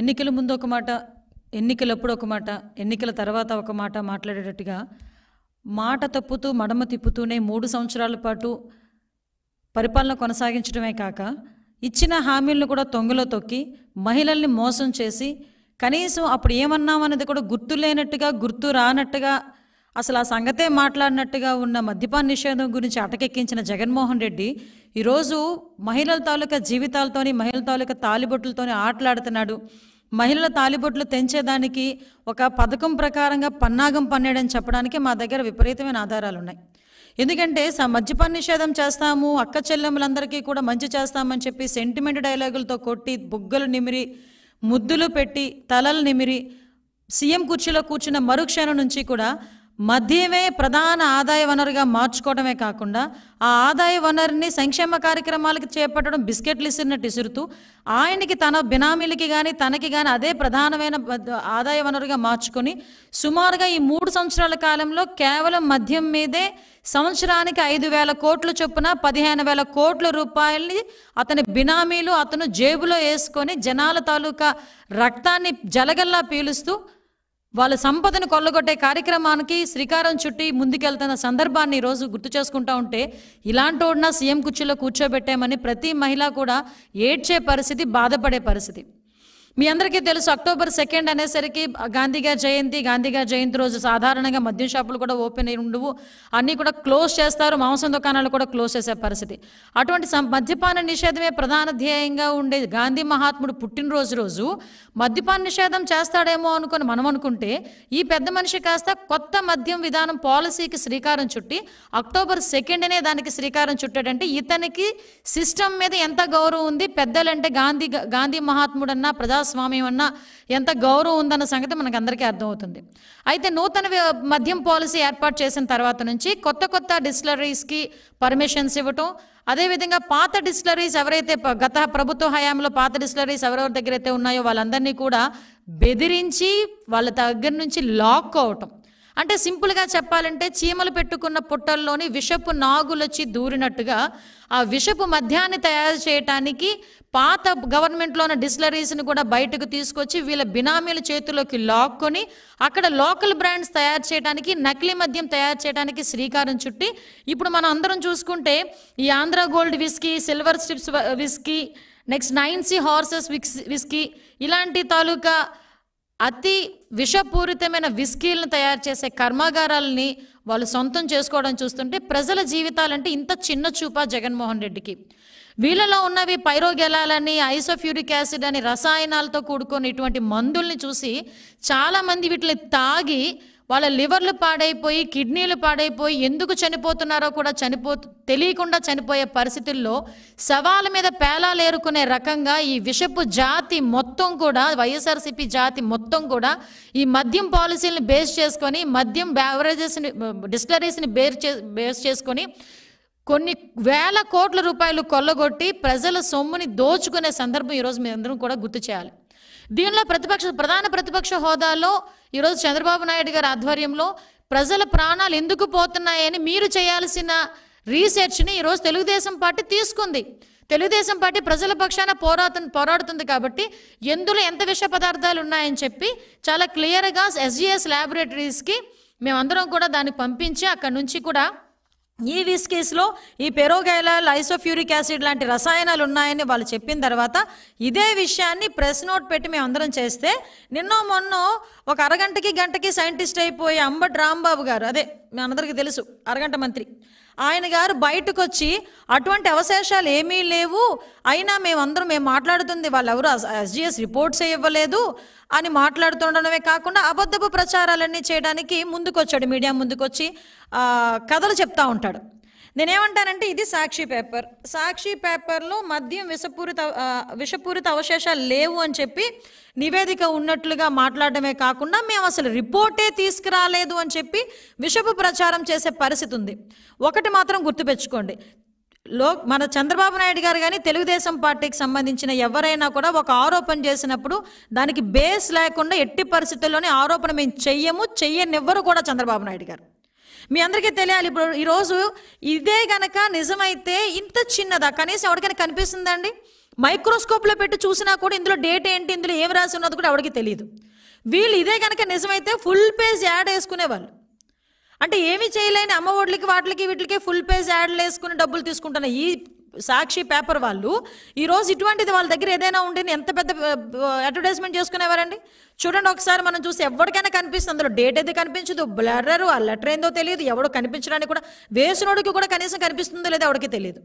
ఎన్నికల ముందు ఒక మాట ఎన్నికలప్పుడు ఒక మాట ఎన్నికల తర్వాత ఒక మాట మాట్లాడేటట్టుగా మాట తప్పుతూ మడమ తిప్పుతూనే మూడు సంవత్సరాల పాటు పరిపాలన కొనసాగించడమే కాక ఇచ్చిన హామీలను కూడా తొంగలో తొక్కి మహిళల్ని మోసం చేసి కనీసం అప్పుడు అనేది కూడా గుర్తు లేనట్టుగా గుర్తు రానట్టుగా అసలు ఆ సంగతే మాట్లాడినట్టుగా ఉన్న మద్యపాన్ నిషేధం గురించి అటకెక్కించిన జగన్మోహన్ రెడ్డి ఈరోజు మహిళల తాలూకా జీవితాలతోని మహిళల తాలూకా తాలిబొట్లతోని ఆటలాడుతున్నాడు మహిళల తాలిబొట్లు తెంచేదానికి ఒక పథకం ప్రకారంగా పన్నాగం పన్నేడని చెప్పడానికి మా దగ్గర విపరీతమైన ఆధారాలు ఉన్నాయి ఎందుకంటే స మద్యపాన నిషేధం చేస్తాము అక్క చెల్లెములందరికీ కూడా మంచి చేస్తామని చెప్పి సెంటిమెంట్ డైలాగులతో కొట్టి బుగ్గలు నిమిరి ముద్దులు పెట్టి తలలు నిమిరి సీఎం కుర్చీలో కూర్చున్న మరుక్షణం నుంచి కూడా మద్యమే ప్రధాన ఆదాయ వనరుగా మార్చుకోవడమే కాకుండా ఆ ఆదాయ వనరుని సంక్షేమ కార్యక్రమాలకు చేపట్టడం బిస్కెట్లు ఇస్తున్నట్టు ఇసురుతూ ఆయనకి తన బినామీలకి కానీ తనకి కానీ అదే ప్రధానమైన ఆదాయ వనరుగా మార్చుకొని సుమారుగా ఈ మూడు సంవత్సరాల కాలంలో కేవలం మద్యం మీదే సంవత్సరానికి ఐదు వేల కోట్లు చొప్పున పదిహేను వేల కోట్ల రూపాయల్ని అతని బినామీలు అతను జేబులో వేసుకొని జనాల తాలూకా రక్తాన్ని జలగల్లా పీలుస్తూ వాళ్ళ సంపదను కొల్లగొట్టే కార్యక్రమానికి శ్రీకారం చుట్టి ముందుకెళ్తున్న సందర్భాన్ని ఈరోజు గుర్తు చేసుకుంటా ఉంటే ఇలాంటి సీఎం కుర్చీలో కూర్చోబెట్టామని ప్రతి మహిళ కూడా ఏడ్చే పరిస్థితి బాధపడే పరిస్థితి మీ అందరికీ తెలుసు అక్టోబర్ సెకండ్ అనేసరికి గాంధీ గారి జయంతి గాంధీ గారి జయంతి రోజు సాధారణంగా మద్యం షాపులు కూడా ఓపెన్ అయి ఉండవు అన్నీ కూడా క్లోజ్ చేస్తారు మాంసం దుకాణాలు కూడా క్లోజ్ చేసే పరిస్థితి అటువంటి మద్యపాన నిషేధమే ప్రధాన ధ్యేయంగా ఉండే గాంధీ మహాత్ముడు పుట్టినరోజు రోజు మద్యపాన నిషేధం చేస్తాడేమో అనుకుని మనం అనుకుంటే ఈ పెద్ద మనిషి కాస్త కొత్త మద్యం విధానం పాలసీకి శ్రీకారం చుట్టి అక్టోబర్ సెకండ్నే దానికి శ్రీకారం చుట్టాడంటే ఇతనికి సిస్టమ్ మీద ఎంత గౌరవం ఉంది పెద్దలంటే గాంధీ గాంధీ మహాత్ముడన్నా ప్రజా స్వామి ఉన్న ఎంత గౌరవం ఉందన్న సంగతి మనకు అందరికీ అర్థమవుతుంది అయితే నూతన మద్యం పాలసీ ఏర్పాటు చేసిన తర్వాత నుంచి కొత్త కొత్త డిస్టిలరీస్కి పర్మిషన్స్ ఇవ్వటం అదేవిధంగా పాత డిస్టిలరీస్ ఎవరైతే గత ప్రభుత్వ హయాంలో పాత డిస్టిలరీస్ ఎవరెవరి దగ్గర అయితే ఉన్నాయో వాళ్ళందరినీ కూడా బెదిరించి వాళ్ళ దగ్గర నుంచి లాక్ అవటం అంటే సింపుల్గా చెప్పాలంటే చీమలు పెట్టుకున్న పుట్టల్లోని విషపు నాగులొచ్చి దూరినట్టుగా ఆ విషపు మద్యాన్ని తయారు చేయటానికి పాత గవర్నమెంట్లో ఉన్న డిస్లరీస్ని కూడా బయటకు తీసుకొచ్చి వీళ్ళ బినామీల చేతిలోకి లాక్కొని అక్కడ లోకల్ బ్రాండ్స్ తయారు చేయడానికి నకిలీ మద్యం తయారు చేయడానికి శ్రీకారం చుట్టి ఇప్పుడు మనం అందరం చూసుకుంటే ఈ Andhra gold whisky silver stripes whisky next nine horses విక్స్ విస్కీ ఇలాంటి తాలూకా అతి విషపూరితమైన విస్కీలను తయారు చేసే కర్మాగారాలని వాళ్ళు సొంతం చేసుకోవడం చూస్తుంటే ప్రజల జీవితాలంటే ఇంత చిన్న చూపా జగన్మోహన్ రెడ్డికి వీళ్ళలో ఉన్నవి పైరోగెలాలని ఐసోఫ్యూరిక్ యాసిడ్ అని రసాయనాలతో కూడుకొని ఇటువంటి మందుల్ని చూసి చాలామంది వీటిని తాగి వాళ్ళ లివర్లు పాడైపోయి కిడ్నీలు పాడైపోయి ఎందుకు చనిపోతున్నారో కూడా చనిపో తెలియకుండా చనిపోయే పరిస్థితుల్లో సవాల మీద పేలాలు ఏరుకునే రకంగా ఈ విషపు జాతి మొత్తం కూడా వైఎస్ఆర్సీపీ జాతి మొత్తం కూడా ఈ మద్యం పాలసీలను బేస్ చేసుకొని మద్యం బ్యావరేజెస్ని డిస్టలరీస్ని బేర్ చే బేస్ చేసుకొని కొన్ని వేల కోట్ల రూపాయలు కొల్లగొట్టి ప్రజల సొమ్ముని దోచుకునే సందర్భం ఈరోజు మీ అందరం కూడా గుర్తు చేయాలి దీనిలో ప్రతిపక్ష ప్రధాన ప్రతిపక్ష హోదాలో ఈరోజు చంద్రబాబు నాయుడు గారి ఆధ్వర్యంలో ప్రజల ప్రాణాలు ఎందుకు పోతున్నాయని మీరు చేయాల్సిన రీసెర్చ్ని ఈరోజు తెలుగుదేశం పార్టీ తీసుకుంది తెలుగుదేశం పార్టీ ప్రజల పక్షాన పోరాడు పోరాడుతుంది కాబట్టి ఎందులో ఎంత విష పదార్థాలు ఉన్నాయని చెప్పి చాలా క్లియర్గా ఎస్జిఎస్ ల్యాబొరేటరీస్కి మేమందరం కూడా దాన్ని పంపించి అక్కడ నుంచి కూడా ఈ విస్కీస్లో ఈ పెరోగైలాల్ ఐసోఫ్యూరిక్ యాసిడ్ లాంటి రసాయనాలు ఉన్నాయని వాళ్ళు చెప్పిన తర్వాత ఇదే విషయాన్ని ప్రెస్ నోట్ పెట్టి మేము అందరం చేస్తే నిన్నో మొన్నో ఒక అరగంటకి గంటకి సైంటిస్ట్ అయిపోయే అంబట్ రాంబాబు గారు అదే మీ అందరికీ తెలుసు అరగంట మంత్రి ఆయన గారు బయటకు వచ్చి అటువంటి అవశేషాలు ఏమీ లేవు అయినా మేమందరం మేము మాట్లాడుతుంది వాళ్ళెవరు ఎస్జిఎస్ రిపోర్ట్స్ ఇవ్వలేదు అని మాట్లాడుతుండడమే కాకుండా అబద్ధపు ప్రచారాలన్నీ చేయడానికి ముందుకొచ్చాడు మీడియా ముందుకొచ్చి కథలు చెప్తా ఉంటాడు నేనేమంటానంటే ఇది సాక్షి పేపర్ సాక్షి పేపర్లో మద్యం విషపూరిత విషపూరిత అవశేషాలు లేవు అని చెప్పి నివేదిక ఉన్నట్లుగా మాట్లాడమే కాకుండా మేము అసలు రిపోర్టే తీసుకురాలేదు అని చెప్పి విషపు ప్రచారం చేసే పరిస్థితి ఉంది ఒకటి మాత్రం గుర్తుపెచ్చుకోండి లో మన చంద్రబాబు నాయుడు గారు కానీ తెలుగుదేశం పార్టీకి సంబంధించిన ఎవరైనా కూడా ఒక ఆరోపణ చేసినప్పుడు దానికి బేస్ లేకుండా ఎట్టి పరిస్థితుల్లోనే ఆరోపణ మేము చెయ్యము చెయ్యనివ్వరు కూడా చంద్రబాబు నాయుడు గారు మీ అందరికీ తెలియాలి ఇప్పుడు ఈరోజు ఇదే గనక నిజమైతే ఇంత చిన్నదా కనీసం ఎవరికైనా కనిపిస్తుందండి మైక్రోస్కోప్లో పెట్టి చూసినా కూడా ఇందులో డేట్ ఏంటి ఇందులో ఏం రాసి ఉన్నది కూడా ఎవరికి తెలియదు వీళ్ళు ఇదే కనుక నిజమైతే ఫుల్ పేజ్ యాడ్ వేసుకునేవాళ్ళు అంటే ఏమి చేయలేని అమ్మ వాటికి వీటికి ఫుల్ పేజ్ యాడ్లు వేసుకుని డబ్బులు తీసుకుంటున్నాయి ఈ సాక్షి పేపర్ వాళ్ళు ఈరోజు ఇటువంటిది వాళ్ళ దగ్గర ఏదైనా ఉంటే ఎంత పెద్ద అడ్వర్టైజ్మెంట్ చేసుకునేవారండి చూడండి ఒకసారి మనం చూసి ఎవరికైనా కనిపిస్తుంది అందులో డేట్ అయితే కనిపించదు బ్లర్రరు ఆ లెటర్ ఏందో తెలియదు ఎవడో కనిపించడానికి కూడా వేసినోడికి కూడా కనీసం కనిపిస్తుందో లేదో ఎవడికి తెలియదు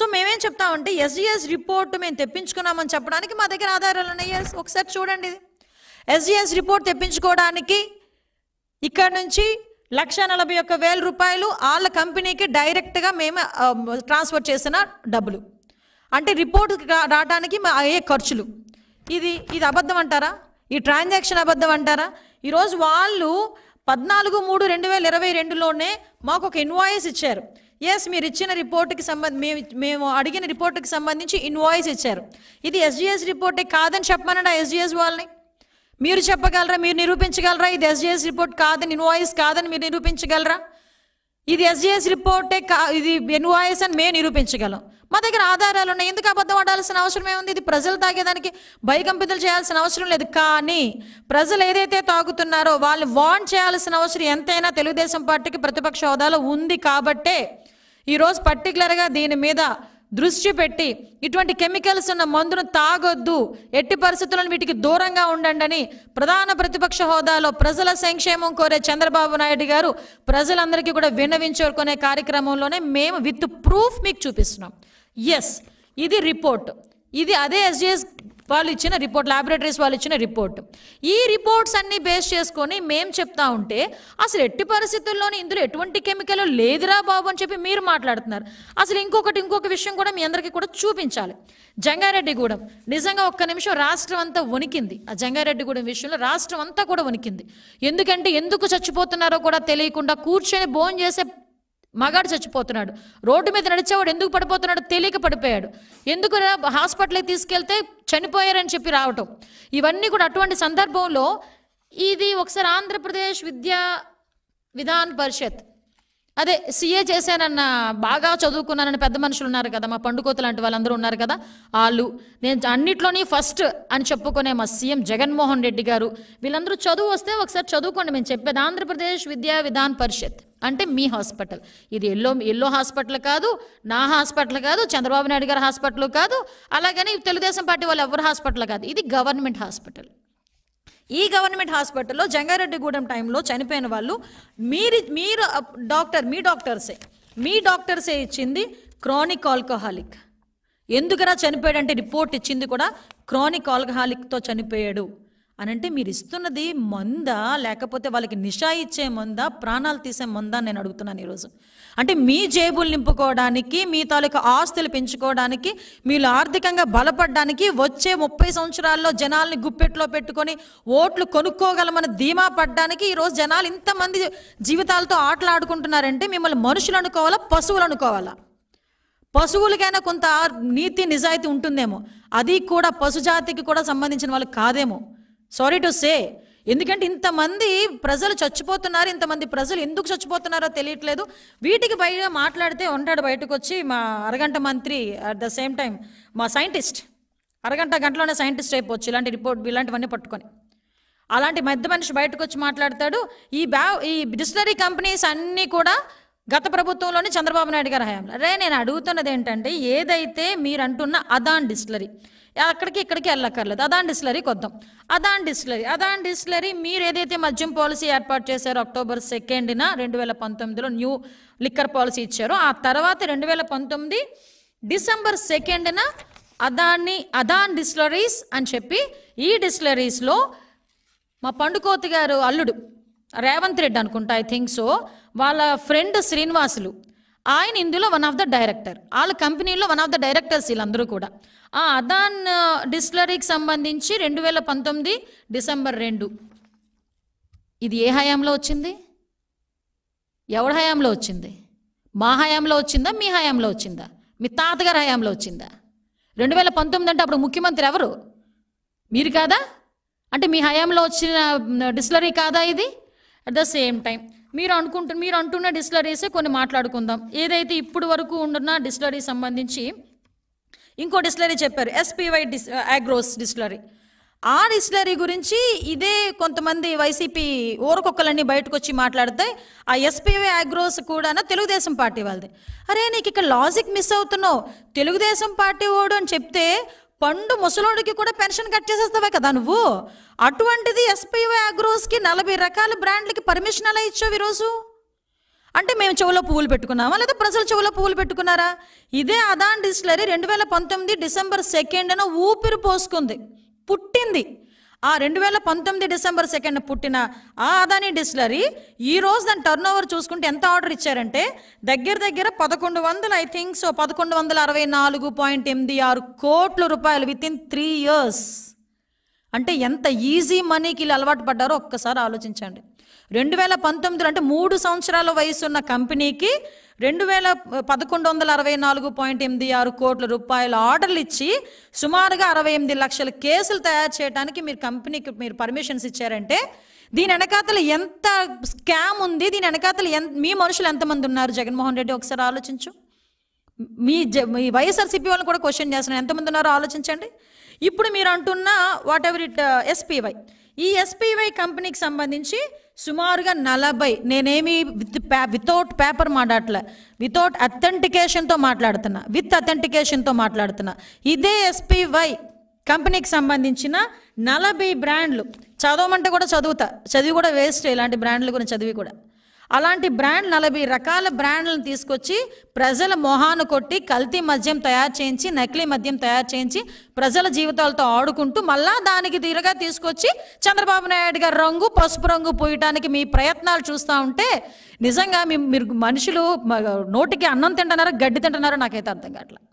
సో మేమేం చెప్తామంటే ఎస్జిఎస్ రిపోర్ట్ మేము తెప్పించుకున్నామని చెప్పడానికి మా దగ్గర ఆధారాలు ఉన్నాయి ఒకసారి చూడండి ఎస్జిఎస్ రిపోర్ట్ తెప్పించుకోవడానికి ఇక్కడ నుంచి లక్ష నలభై ఒక్క వేల రూపాయలు వాళ్ళ కంపెనీకి డైరెక్ట్గా మేము ట్రాన్స్ఫర్ చేసిన డబ్బులు అంటే రిపోర్ట్ రావడానికి అయ్యే ఖర్చులు ఇది ఇది అబద్ధం అంటారా ఈ ట్రాన్సాక్షన్ అబద్ధం అంటారా ఈరోజు వాళ్ళు పద్నాలుగు మూడు రెండు వేల ఇరవై రెండులోనే మాకు ఒక ఇన్వాయిస్ ఇచ్చారు ఎస్ మీరు ఇచ్చిన రిపోర్ట్కి సంబంధి మేము మేము అడిగిన రిపోర్ట్కి సంబంధించి ఇన్వాయిస్ ఇచ్చారు ఇది ఎస్జిఎస్ రిపోర్టే కాదని చెప్పమన్నాడు ఆ ఎస్జిఎస్ వాళ్ళని మీరు చెప్పగలరా మీరు నిరూపించగలరా ఇది ఎస్జిఎస్ రిపోర్ట్ కాదని ఇన్వాయిస్ కాదని మీరు నిరూపించగలరా ఇది ఎస్జిఎస్ రిపోర్టే కా ఇది ఇన్వాయిస్ అని మేము నిరూపించగలం మా దగ్గర ఆధారాలు ఉన్నాయి ఎందుకు అబద్ధం ఆడాల్సిన అవసరం ఏముంది ఇది ప్రజలు తాగేదానికి భయకంపితులు చేయాల్సిన అవసరం లేదు కానీ ప్రజలు ఏదైతే తాగుతున్నారో వాళ్ళు వాన్ చేయాల్సిన అవసరం ఎంతైనా తెలుగుదేశం పార్టీకి ప్రతిపక్ష హోదాలో ఉంది కాబట్టే ఈరోజు పర్టికులర్గా దీని మీద దృష్టి పెట్టి ఇటువంటి కెమికల్స్ ఉన్న మందును తాగొద్దు ఎట్టి పరిస్థితులను వీటికి దూరంగా ఉండండి అని ప్రధాన ప్రతిపక్ష హోదాలో ప్రజల సంక్షేమం కోరే చంద్రబాబు నాయుడు గారు ప్రజలందరికీ కూడా విన్నవించుకునే కార్యక్రమంలోనే మేము విత్ ప్రూఫ్ మీకు చూపిస్తున్నాం ఎస్ ఇది రిపోర్ట్ ఇది అదే ఎస్జిఎస్ వాళ్ళు ఇచ్చిన రిపోర్ట్ ల్యాబొరేటరీస్ వాళ్ళు ఇచ్చిన రిపోర్ట్ ఈ రిపోర్ట్స్ అన్నీ బేస్ చేసుకొని మేము చెప్తా ఉంటే అసలు ఎట్టి పరిస్థితుల్లోనే ఇందులో ఎటువంటి కెమికల్ లేదురా బాబు అని చెప్పి మీరు మాట్లాడుతున్నారు అసలు ఇంకొకటి ఇంకొక విషయం కూడా మీ అందరికీ కూడా చూపించాలి జంగారెడ్డిగూడెం నిజంగా ఒక్క నిమిషం రాష్ట్రం అంతా వణికింది ఆ జంగారెడ్డిగూడెం విషయంలో రాష్ట్రం అంతా కూడా వణికింది ఎందుకంటే ఎందుకు చచ్చిపోతున్నారో కూడా తెలియకుండా కూర్చొని భోజనం చేసే మగాడు చచ్చిపోతున్నాడు రోడ్డు మీద నడిచేవాడు ఎందుకు పడిపోతున్నాడు తెలియక పడిపోయాడు ఎందుకు హాస్పిటల్కి తీసుకెళ్తే చనిపోయారని చెప్పి రావటం ఇవన్నీ కూడా అటువంటి సందర్భంలో ఇది ఒకసారి ఆంధ్రప్రదేశ్ విద్యా విధాన్ పరిషత్ అదే సీఏ చేశానన్న బాగా చదువుకున్నానని పెద్ద మనుషులు ఉన్నారు కదా మా పండుకోత లాంటి వాళ్ళందరూ ఉన్నారు కదా వాళ్ళు నేను అన్నిట్లోని ఫస్ట్ అని చెప్పుకునే మా సీఎం జగన్మోహన్ రెడ్డి గారు వీళ్ళందరూ చదువు వస్తే ఒకసారి చదువుకోండి మేము చెప్పేది ఆంధ్రప్రదేశ్ విద్యా విధాన్ పరిషత్ అంటే మీ హాస్పిటల్ ఇది ఎల్లో ఎల్లో హాస్పిటల్ కాదు నా హాస్పిటల్ కాదు చంద్రబాబు నాయుడు గారి హాస్పిటల్ కాదు అలాగని తెలుగుదేశం పార్టీ వాళ్ళు ఎవరి హాస్పిటల్ కాదు ఇది గవర్నమెంట్ హాస్పిటల్ ఈ గవర్నమెంట్ హాస్పిటల్లో జంగారెడ్డిగూడెం టైంలో చనిపోయిన వాళ్ళు మీరు మీరు డాక్టర్ మీ డాక్టర్సే మీ డాక్టర్సే ఇచ్చింది క్రానిక్ ఆల్కహాలిక్ ఎందుకరా చనిపోయాడంటే రిపోర్ట్ ఇచ్చింది కూడా క్రానిక్ ఆల్కహాలిక్తో చనిపోయాడు అని అంటే మీరు ఇస్తున్నది మందా లేకపోతే వాళ్ళకి నిషా ఇచ్చే మందా ప్రాణాలు తీసే మందా నేను అడుగుతున్నాను ఈరోజు అంటే మీ జేబులు నింపుకోవడానికి మీ తాలూకు ఆస్తులు పెంచుకోవడానికి మీరు ఆర్థికంగా బలపడడానికి వచ్చే ముప్పై సంవత్సరాల్లో జనాల్ని గుప్పెట్లో పెట్టుకొని ఓట్లు కొనుక్కోగలమని ధీమా పడ్డానికి ఈరోజు జనాలు ఇంతమంది జీవితాలతో ఆటలాడుకుంటున్నారంటే మిమ్మల్ని మనుషులు అనుకోవాలా పశువులు అనుకోవాలా పశువులకైనా కొంత నీతి నిజాయితీ ఉంటుందేమో అది కూడా పశుజాతికి కూడా సంబంధించిన వాళ్ళు కాదేమో సారీ టు సే ఎందుకంటే ఇంతమంది ప్రజలు చచ్చిపోతున్నారు ఇంతమంది ప్రజలు ఎందుకు చచ్చిపోతున్నారో తెలియట్లేదు వీటికి బయట మాట్లాడితే ఉంటాడు బయటకు వచ్చి మా అరగంట మంత్రి అట్ ద సేమ్ టైం మా సైంటిస్ట్ అరగంట గంటలోనే సైంటిస్ట్ అయిపోవచ్చు ఇలాంటి రిపోర్ట్ ఇలాంటివన్నీ పట్టుకొని అలాంటి మధ్య మనిషి బయటకు వచ్చి మాట్లాడతాడు ఈ బ్యా ఈ డిస్టరీ కంపెనీస్ అన్నీ కూడా గత ప్రభుత్వంలోనే చంద్రబాబు నాయుడు గారు హయాంలో అరే నేను అడుగుతున్నది ఏంటంటే ఏదైతే మీరు అంటున్న అదాన్ డిస్టిలరీ అక్కడికి ఇక్కడికి వెళ్ళక్కర్లేదు అదాన్ డిస్లరీకి వద్దాం అదాన్ డిస్లరీ అదాన్ డిస్లరీ మీరు ఏదైతే మద్యం పాలసీ ఏర్పాటు చేశారో అక్టోబర్ సెకండ్న రెండు వేల పంతొమ్మిదిలో న్యూ లిక్కర్ పాలసీ ఇచ్చారో ఆ తర్వాత రెండు వేల పంతొమ్మిది డిసెంబర్ సెకండ్న అదాన్ని అదాన్ డిస్లరీస్ అని చెప్పి ఈ డిస్లరీస్లో మా పండుకోతి గారు అల్లుడు రేవంత్ రెడ్డి అనుకుంటా ఐ థింక్ సో వాళ్ళ ఫ్రెండ్ శ్రీనివాసులు ఆయన ఇందులో వన్ ఆఫ్ ద డైరెక్టర్ వాళ్ళ కంపెనీలో వన్ ఆఫ్ ద డైరెక్టర్స్ వీళ్ళందరూ కూడా ఆ అదాన్ డిస్టిలరీకి సంబంధించి రెండు వేల పంతొమ్మిది డిసెంబర్ రెండు ఇది ఏ హయాంలో వచ్చింది ఎవడి హయాంలో వచ్చింది మా హయాంలో వచ్చిందా మీ హయాంలో వచ్చిందా మీ తాతగారి హయాంలో వచ్చిందా రెండు వేల పంతొమ్మిది అంటే అప్పుడు ముఖ్యమంత్రి ఎవరు మీరు కాదా అంటే మీ హయాంలో వచ్చిన డిస్లరీ కాదా ఇది అట్ ద సేమ్ టైం మీరు అనుకుంటు మీరు అంటున్న డిస్లరీసే కొన్ని మాట్లాడుకుందాం ఏదైతే ఇప్పుడు వరకు ఉన్న డిస్లరీ సంబంధించి ఇంకో డిస్టిలరీ చెప్పారు ఎస్పీవై డిస్ ఆగ్రోస్ డిస్టిలరీ ఆ డిస్టిలరీ గురించి ఇదే కొంతమంది వైసీపీ ఓరకొక్కలన్నీ బయటకు వచ్చి మాట్లాడితే ఆ ఎస్పీవై ఆగ్రోస్ కూడా తెలుగుదేశం పార్టీ వాళ్ళది అరే నీకు ఇక్కడ లాజిక్ మిస్ అవుతున్నావు తెలుగుదేశం పార్టీ ఓడు అని చెప్తే పండు ముసలోడికి కూడా పెన్షన్ కట్ చేసేస్తావే కదా నువ్వు అటువంటిది ఎస్పీవై ఆగ్రోస్కి నలభై రకాల బ్రాండ్లకి పర్మిషన్ ఎలా ఇచ్చావు ఈరోజు అంటే మేము చెవులో పువ్వులు పెట్టుకున్నామా లేదా ప్రజలు చెవులో పువ్వులు పెట్టుకున్నారా ఇదే అదాన్ డిస్టిలరీ రెండు వేల పంతొమ్మిది డిసెంబర్ సెకండ్న ఊపిరి పోసుకుంది పుట్టింది ఆ రెండు వేల పంతొమ్మిది డిసెంబర్ సెకండ్ పుట్టిన ఆ అదానీ డిస్టిలరీ ఈ రోజు దాని టర్న్ ఓవర్ చూసుకుంటే ఎంత ఆర్డర్ ఇచ్చారంటే దగ్గర దగ్గర పదకొండు వందలు ఐ థింక్ సో పదకొండు వందల అరవై నాలుగు పాయింట్ ఎనిమిది ఆరు కోట్ల రూపాయలు విత్ ఇన్ త్రీ ఇయర్స్ అంటే ఎంత ఈజీ మనీకి వీళ్ళు అలవాటు పడ్డారో ఒక్కసారి ఆలోచించండి రెండు వేల పంతొమ్మిదిలో అంటే మూడు సంవత్సరాల వయసు ఉన్న కంపెనీకి రెండు వేల పదకొండు వందల అరవై నాలుగు పాయింట్ ఎనిమిది ఆరు కోట్ల రూపాయల ఆర్డర్లు ఇచ్చి సుమారుగా అరవై ఎనిమిది లక్షల కేసులు తయారు చేయడానికి మీరు కంపెనీకి మీరు పర్మిషన్స్ ఇచ్చారంటే దీని వెనకాతల ఎంత స్కామ్ ఉంది దీని వెనకాతల ఎంత మీ మనుషులు ఎంతమంది ఉన్నారు జగన్మోహన్ రెడ్డి ఒకసారి ఆలోచించు మీ జ మీ వైఎస్ఆర్సీపీ వాళ్ళని కూడా క్వశ్చన్ చేస్తున్నారు ఎంతమంది ఉన్నారో ఆలోచించండి ఇప్పుడు మీరు అంటున్న వాట్ ఎవర్ ఇట్ ఎస్పీవై ఈ ఎస్పీవై కంపెనీకి సంబంధించి సుమారుగా నలభై నేనేమి విత్ వితౌట్ పేపర్ మాట్లాడలే వితౌట్ అథెంటికేషన్తో మాట్లాడుతున్నా విత్ అథెంటికేషన్తో మాట్లాడుతున్నా ఇదే ఎస్పీవై కంపెనీకి సంబంధించిన నలభై బ్రాండ్లు చదవమంటే కూడా చదువుతా చదివి కూడా వేస్ట్ ఇలాంటి బ్రాండ్ల గురించి చదివి కూడా అలాంటి బ్రాండ్ నలభై రకాల బ్రాండ్లను తీసుకొచ్చి ప్రజల మొహాను కొట్టి కల్తీ మద్యం తయారు చేయించి నకిలీ మద్యం తయారు చేయించి ప్రజల జీవితాలతో ఆడుకుంటూ మళ్ళా దానికి తీరుగా తీసుకొచ్చి చంద్రబాబు నాయుడు గారు రంగు పసుపు రంగు పోయటానికి మీ ప్రయత్నాలు చూస్తూ ఉంటే నిజంగా మీరు మనుషులు నోటికి అన్నం తింటున్నారో గడ్డి తింటున్నారో నాకైతే అర్థం కావట్లేదు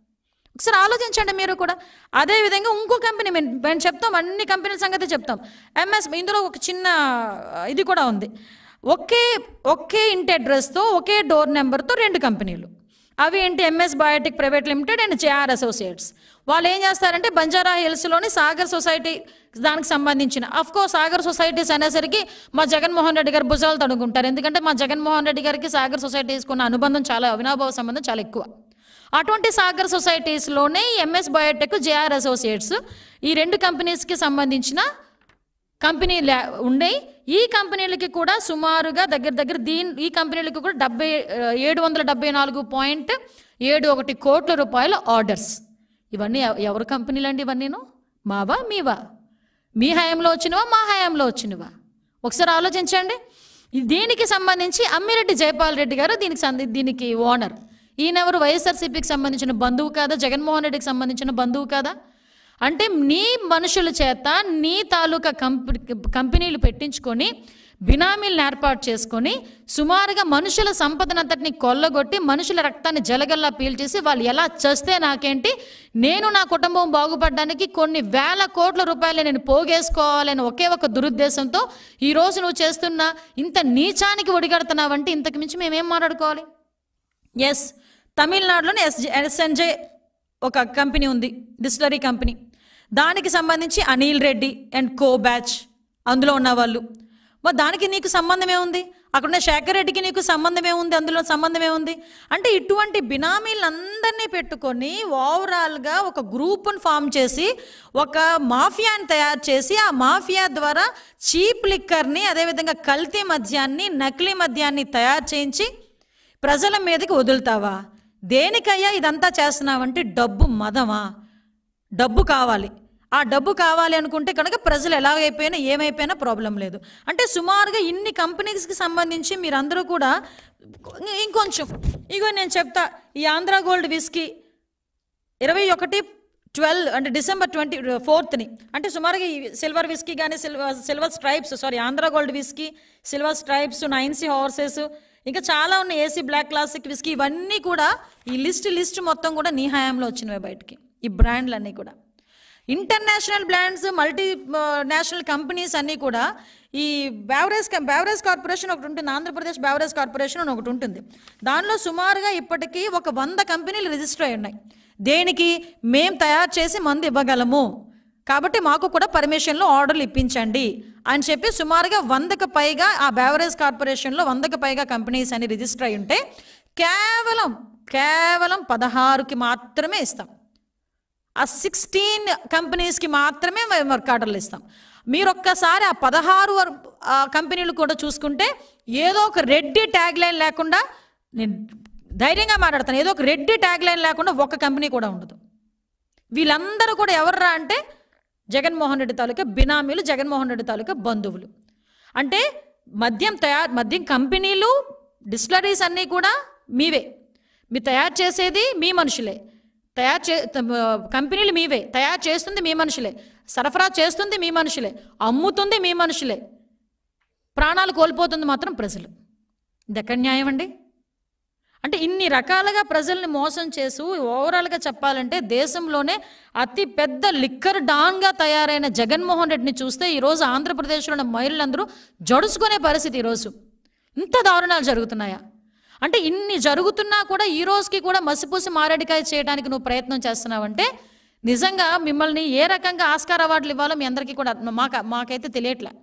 ఒకసారి ఆలోచించండి మీరు కూడా అదేవిధంగా ఇంకో కంపెనీ మేము చెప్తాం అన్ని కంపెనీల సంగతి చెప్తాం ఎంఎస్ ఇందులో ఒక చిన్న ఇది కూడా ఉంది ఒకే ఒకే ఇంటి అడ్రస్తో ఒకే డోర్ నెంబర్తో రెండు కంపెనీలు అవి ఏంటి MS biotic private limited and JR associates వాళ్ళు ఏం చేస్తారంటే బంజారా హిల్స్లోని సాగర్ సొసైటీ దానికి సంబంధించిన అఫ్కోర్స్ సాగర్ సొసైటీస్ అనేసరికి మా జగన్మోహన్ రెడ్డి గారు భుజాలు తడుగుంటారు ఎందుకంటే మా జగన్మోహన్ రెడ్డి గారికి సాగర్ సొసైటీస్ ఉన్న అనుబంధం చాలా అవినాభావ సంబంధం చాలా ఎక్కువ అటువంటి సాగర్ సొసైటీస్లోనే ఎంఎస్ బయోటెక్ జేఆర్ అసోసియేట్స్ ఈ రెండు కంపెనీస్కి సంబంధించిన కంపెనీ ఉండే ఈ కంపెనీలకి కూడా సుమారుగా దగ్గర దగ్గర దీని ఈ కంపెనీలకి కూడా డెబ్బై ఏడు వందల డెబ్బై నాలుగు పాయింట్ ఏడు ఒకటి కోట్ల రూపాయల ఆర్డర్స్ ఇవన్నీ ఎవరి కంపెనీలు అండి ఇవన్నీను మావా మీవా మీ హయాంలో వచ్చినవా మా హయాంలో వచ్చినవా ఒకసారి ఆలోచించండి దీనికి సంబంధించి అమ్మిరెడ్డి జయపాల్ రెడ్డి గారు దీనికి దీనికి ఓనర్ ఈయనెవరు వైఎస్ఆర్సీపీకి సంబంధించిన బంధువు కాదా జగన్మోహన్ రెడ్డికి సంబంధించిన బంధువు కాదా అంటే నీ మనుషుల చేత నీ తాలూకా కంపెనీ కంపెనీలు పెట్టించుకొని బినామీలను ఏర్పాటు చేసుకొని సుమారుగా మనుషుల సంపదనంతటిని కొల్లగొట్టి మనుషుల రక్తాన్ని జలగల్లా పీల్చేసి వాళ్ళు ఎలా చేస్తే నాకేంటి నేను నా కుటుంబం బాగుపడడానికి కొన్ని వేల కోట్ల రూపాయలు నేను పోగేసుకోవాలని ఒకే ఒక దురుద్దేశంతో ఈరోజు నువ్వు చేస్తున్న ఇంత నీచానికి ఒడిగడుతున్నావంటే ఇంతకు మించి మేమేం మాట్లాడుకోవాలి ఎస్ తమిళనాడులోనే ఎస్ ఎస్ఎన్జే ఒక కంపెనీ ఉంది డిస్టిలరీ కంపెనీ దానికి సంబంధించి Anil Reddy and co batch అందులో ఉన్నవాళ్ళు మరి దానికి నీకు సంబంధం ఏముంది అక్కడున్న శేఖర్ రెడ్డికి నీకు సంబంధం ఏముంది అందులో సంబంధం ఏముంది అంటే ఇటువంటి బినామీలందరినీ పెట్టుకొని ఓవరాల్గా ఒక గ్రూప్ను ఫామ్ చేసి ఒక మాఫియాని తయారు చేసి ఆ మాఫియా ద్వారా చీప్ లిక్కర్ని అదేవిధంగా కల్తీ మద్యాన్ని నకిలీ మద్యాన్ని తయారు చేయించి ప్రజల మీదకి వదులుతావా దేనికయ్యా ఇదంతా చేస్తున్నావంటే డబ్బు మదమా డబ్బు కావాలి ఆ డబ్బు కావాలి అనుకుంటే కనుక ప్రజలు ఎలాగైపోయినా ఏమైపోయినా ప్రాబ్లం లేదు అంటే సుమారుగా ఇన్ని కంపెనీస్కి సంబంధించి మీరందరూ కూడా ఇంకొంచెం ఇగో నేను చెప్తా ఈ ఆంధ్ర గోల్డ్ విస్కీ ఇరవై ఒకటి ట్వెల్వ్ అంటే డిసెంబర్ ట్వంటీ ఫోర్త్ని అంటే సుమారుగా ఈ సిల్వర్ విస్కీ కానీ silver silver stripes sorry Andhra gold whisky silver stripes nine horses ఇంకా చాలా ఉన్నాయి ఏసీ బ్లాక్ క్లాసిక్ విస్కీ ఇవన్నీ కూడా ఈ లిస్ట్ లిస్ట్ మొత్తం కూడా నీ హయాంలో వచ్చినవి బయటికి ఈ బ్రాండ్లన్నీ కూడా international brands multi national companies అన్నీ కూడా ఈ బ్యావరేజ్ బ్యావరేజ్ కార్పొరేషన్ ఒకటి ఉంటుంది ఆంధ్రప్రదేశ్ బ్యావరేజ్ కార్పొరేషన్ అని ఒకటి ఉంటుంది దానిలో సుమారుగా ఇప్పటికీ ఒక వంద కంపెనీలు రిజిస్టర్ అయి ఉన్నాయి దేనికి మేము తయారు చేసి మందు ఇవ్వగలము కాబట్టి మాకు కూడా పర్మిషన్లో ఆర్డర్లు ఇప్పించండి అని చెప్పి సుమారుగా వందకు పైగా ఆ బ్యావరేజ్ కార్పొరేషన్లో వందకు పైగా కంపెనీస్ అని రిజిస్టర్ అయి ఉంటే కేవలం కేవలం పదహారుకి మాత్రమే ఇస్తాం ఆ సిక్స్టీన్ కంపెనీస్కి మాత్రమే మేము వర్క్ ఆర్డర్లు ఇస్తాం మీరు ఒక్కసారి ఆ పదహారు కంపెనీలు కూడా చూసుకుంటే ఏదో ఒక రెడ్డి ట్యాగ్ లైన్ లేకుండా నేను ధైర్యంగా మాట్లాడతాను ఏదో ఒక రెడ్డి ట్యాగ్ లైన్ లేకుండా ఒక్క కంపెనీ కూడా ఉండదు వీళ్ళందరూ కూడా ఎవర్రా అంటే జగన్మోహన్ రెడ్డి తాలూకా బినామీలు జగన్మోహన్ రెడ్డి తాలూకా బంధువులు అంటే మద్యం తయారు మద్యం కంపెనీలు డిస్టిలరీస్ అన్నీ కూడా మీవే మీరు తయారు చేసేది మీ మనుషులే తయారు చే కంపెనీలు మీవే తయారు చేస్తుంది మీ మనుషులే సరఫరా చేస్తుంది మీ మనుషులే అమ్ముతుంది మీ మనుషులే ప్రాణాలు కోల్పోతుంది మాత్రం ప్రజలు ఇది ఎక్కడ న్యాయం అండి అంటే ఇన్ని రకాలుగా ప్రజల్ని మోసం చేసు ఓవరాల్గా చెప్పాలంటే దేశంలోనే అతి పెద్ద లిక్కర్ డాన్గా తయారైన జగన్మోహన్ రెడ్డిని చూస్తే ఈరోజు ఆంధ్రప్రదేశ్లో ఉన్న మహిళలందరూ జడుచుకునే పరిస్థితి ఈరోజు ఇంత దారుణాలు జరుగుతున్నాయా అంటే ఇన్ని జరుగుతున్నా కూడా ఈ రోజుకి కూడా మసిపూసి మారేడుకాయ చేయడానికి నువ్వు ప్రయత్నం చేస్తున్నావంటే నిజంగా మిమ్మల్ని ఏ రకంగా ఆస్కార్ అవార్డులు ఇవ్వాలో మీ అందరికీ కూడా మాక మాకైతే తెలియట్లే